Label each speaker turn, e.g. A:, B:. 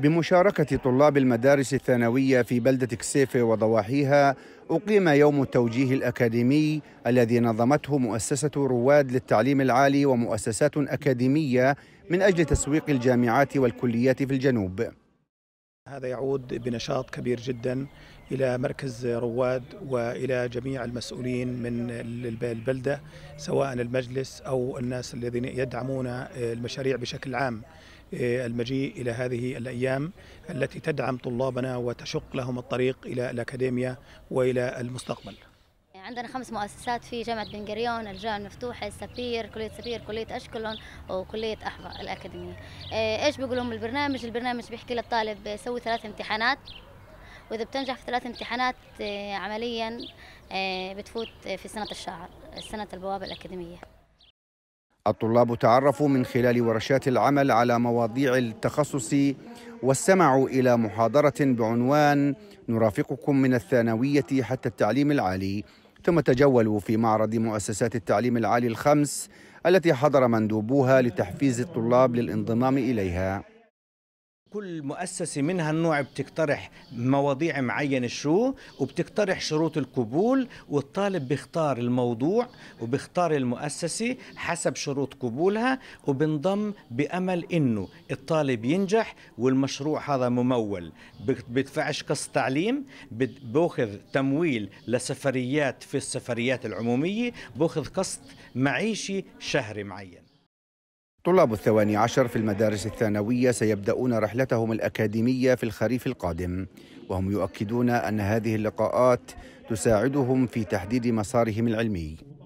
A: بمشاركة طلاب المدارس الثانوية في بلدة كسيفة وضواحيها أقيم يوم التوجيه الأكاديمي الذي نظمته مؤسسة رواد للتعليم العالي ومؤسسات أكاديمية من أجل تسويق الجامعات والكليات في الجنوب
B: هذا يعود بنشاط كبير جدا إلى مركز رواد وإلى جميع المسؤولين من البلدة سواء المجلس أو الناس الذين يدعمون المشاريع بشكل عام آه، المجيء إلى هذه الأيام التي تدعم طلابنا وتشق لهم الطريق إلى الأكاديمية وإلى المستقبل
C: عندنا خمس مؤسسات في جامعة بن قريون، الجامعة المفتوحة، السفير، كلية سفير، كلية أشكلون وكلية أحفا الأكاديمية. آه، إيش بيقول لهم البرنامج؟ البرنامج بيحكي للطالب سوي ثلاث امتحانات وإذا بتنجح في ثلاث امتحانات آه، عمليا بتفوت في سنة الشعر، سنة البوابة الأكاديمية.
A: الطلاب تعرفوا من خلال ورشات العمل على مواضيع التخصص واستمعوا إلى محاضرة بعنوان نرافقكم من الثانوية حتى التعليم العالي ثم تجولوا في معرض مؤسسات التعليم العالي الخمس التي حضر مندوبوها لتحفيز الطلاب للانضمام إليها
D: كل مؤسسة من هالنوع بتقترح مواضيع معينة شو وبتقترح شروط القبول والطالب بيختار الموضوع وبيختار المؤسسة حسب شروط قبولها وبنضم بأمل إنه الطالب ينجح والمشروع هذا ممول بدفعش قص تعليم بأخذ تمويل لسفريات في السفريات العمومية بأخذ قسط معيشي شهري معين
A: طلاب الثواني عشر في المدارس الثانوية سيبدأون رحلتهم الأكاديمية في الخريف القادم وهم يؤكدون أن هذه اللقاءات تساعدهم في تحديد مسارهم العلمي